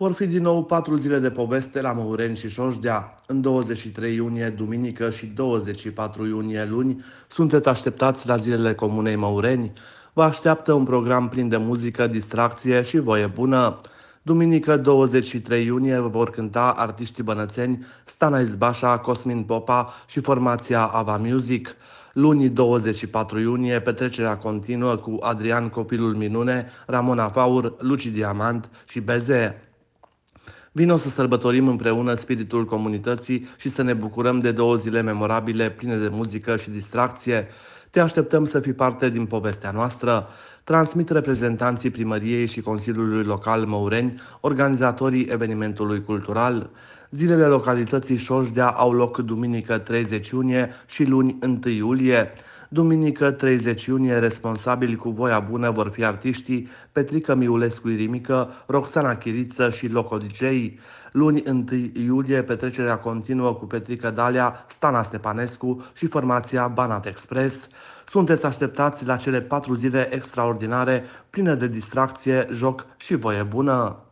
vor fi din nou patru zile de poveste la Măureni și Șoșdea. În 23 iunie, duminică și 24 iunie, luni, sunteți așteptați la zilele Comunei Măureni. Vă așteaptă un program plin de muzică, distracție și voie bună. Duminică 23 iunie vor cânta artiștii bănățeni Stana Izbașa, Cosmin Popa și formația Ava Music. Luni 24 iunie, petrecerea continuă cu Adrian Copilul Minune, Ramona Faur, Luci Diamant și Beze. Vino să sărbătorim împreună spiritul comunității și să ne bucurăm de două zile memorabile pline de muzică și distracție. Te așteptăm să fii parte din povestea noastră transmit reprezentanții primăriei și Consiliului Local Măureni, organizatorii evenimentului cultural. Zilele localității Șoșdea au loc duminică 30 iunie și luni 1 iulie. Duminică 30 iunie, responsabili cu voia bună vor fi artiștii Petrica Miulescu Irimică, Roxana Chiriță și Locodicei. Luni 1 iulie, petrecerea continuă cu Petrica Dalia, Stana Stepanescu și formația Banat Express. Sunteți așteptați la cele patru zile extraordinare, pline de distracție, joc și voie bună!